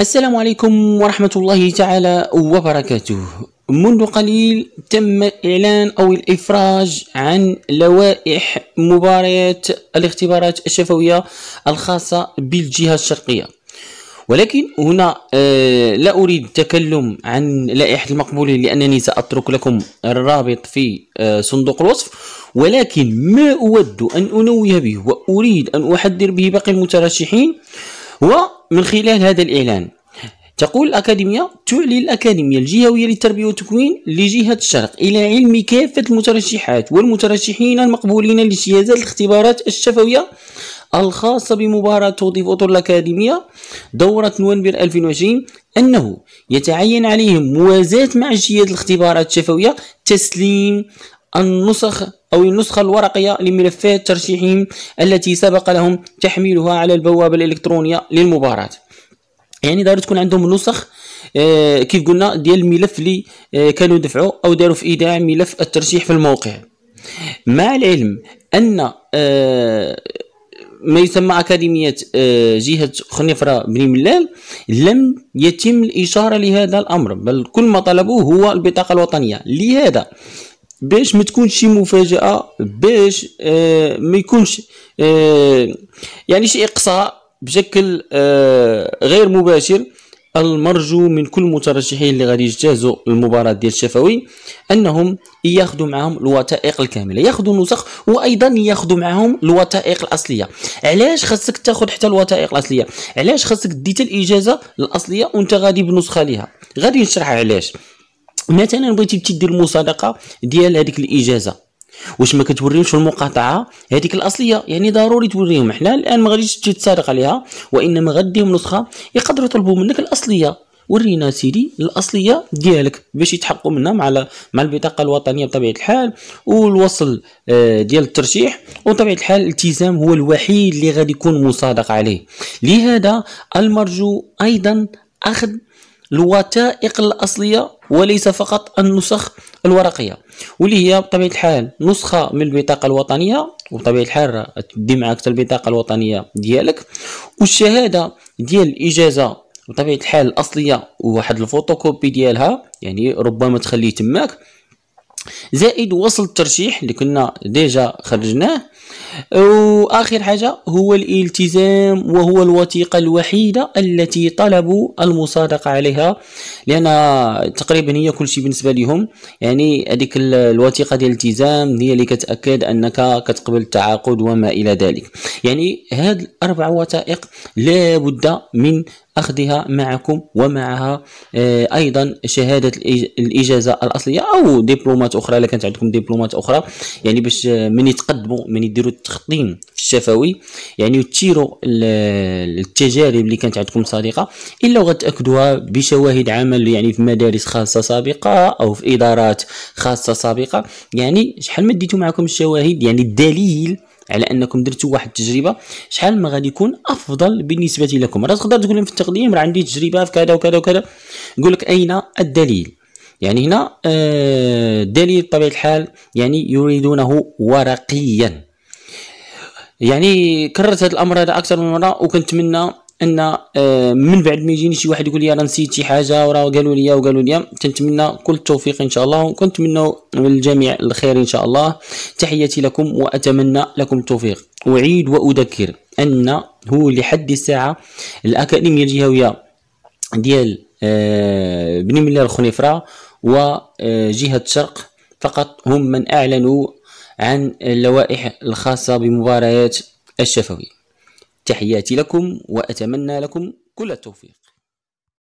السلام عليكم ورحمة الله تعالى وبركاته منذ قليل تم الإعلان أو الإفراج عن لوائح مباريات الاختبارات الشفوية الخاصة بالجهة الشرقية ولكن هنا آه، لا أريد التكلم عن لائحة المقبولين لأنني سأترك لكم الرابط في آه، صندوق الوصف ولكن ما أود أن أنوه به وأريد أن أحذر به باقي المترشحين ومن خلال هذا الإعلان تقول الأكاديمية تعلن الأكاديمية الجهوية للتربية والتكوين لجهة الشرق إلى علم كافة المترشحات والمترشحين المقبولين لاجتيازات الاختبارات الشفوية الخاصة بمباراة توظيف أطر الأكاديمية دورة نوفمبر 2020 أنه يتعين عليهم موازاة مع اجتياز الاختبارات الشفوية تسليم النسخ أو النسخة الورقية لملفات ترشيحهم التي سبق لهم تحميلها على البوابة الإلكترونية للمباراة يعني دار تكون عندهم نسخ آه، كيف قلنا ديال الملف اللي آه، كانوا دفعوا أو داروا في إيداع ملف الترشيح في الموقع مع العلم أن آه، ما يسمى أكاديمية جهة خنفرة بن ملال لم يتم الإشارة لهذا الأمر بل كل ما طلبوه هو البطاقة الوطنية لهذا باش ما تكونش شي مفاجاه باش آه ما يكونش آه يعني شي اقصاء بشكل آه غير مباشر المرجو من كل المترشحين اللي غادي يجتازوا المباراه ديال الشفوي انهم ياخذوا معاهم الوثائق الكامله ياخذوا النسخ وايضا ياخذوا معاهم الوثائق الاصليه علاش خاصك تاخذ حتى الوثائق الاصليه علاش خاصك ديت الاجازه الاصليه وانت غادي بنسخه ليها غادي نشرح علاش مثلا بغيتي تدير المصادقه ديال هذيك الاجازه واش ما كتوريوش المقاطعه هذيك الاصليه يعني ضروري توريهم حنا الان ما غاديش تتصادق عليها وانما غادي نسخه يقدروا يطلبوا منك الاصليه ورينا سيدي الاصليه ديالك باش يتحققوا منها مع مع البطاقه الوطنيه بطبيعه الحال والوصل آه، ديال الترشيح وطبيعه الحال الالتزام هو الوحيد اللي غادي يكون مصادق عليه لهذا المرجو ايضا اخذ الوثائق الأصلية وليس فقط النسخ الورقية واللي هي بطبيعة الحال نسخة من البطاقة الوطنية وبطبيعة الحال تدي معك البطاقة الوطنية ديالك والشهادة ديال الإجازة بطبيعة الحال الأصلية وواحد الفوتوكوبي ديالها يعني ربما تخليه تماك زائد وصل الترشيح اللي كنا ديجا خرجناه واخر حاجه هو الالتزام وهو الوثيقه الوحيده التي طلبوا المصادقه عليها لان تقريبا هي كل شيء بالنسبه لهم يعني هذيك الوثيقه ديال الالتزام هي اللي كتاكد انك كتقبل التعاقد وما الى ذلك يعني هاد الاربع وثائق لابد من اخذها معكم ومعها آه، ايضا شهاده الاجازه الاصليه او دبلومات اخرى الا كانت عندكم دبلومات اخرى يعني باش آه، من يتقدموا من يديروا التخطيم الشفوي يعني وتيروا التجارب اللي كانت عندكم سابقه الا وغتاكدوها بشواهد عمل يعني في مدارس خاصه سابقه او في ادارات خاصه سابقه يعني شحال ما ديتوا معكم الشواهد يعني الدليل على انكم درتوا واحد التجربه شحال ما غادي يكون افضل بالنسبه لكم راه تقدر تقول لهم في التقديم راه عندي تجربه في كذا وكذا وكذا يقول لك اين الدليل يعني هنا الدليل آه، بطبيعه الحال يعني يريدونه ورقيا يعني كررت هذا الامر هذا اكثر من مره وكنتمنى ان آه، من بعد ما يجيني شي واحد يقول لي انا نسيت شي حاجه وراه قالوا لي وقالوا لي تنتمنى كل التوفيق ان شاء الله وكنتمنى للجميع الخير ان شاء الله تحياتي لكم واتمنى لكم التوفيق اعيد واذكر ان هو لحد الساعه الاكاديميه الجهويه ديال آه، بني ملا الخنيفره وجهه الشرق فقط هم من اعلنوا عن اللوائح الخاصه بمباريات الشفوي تحياتي لكم وأتمنى لكم كل التوفيق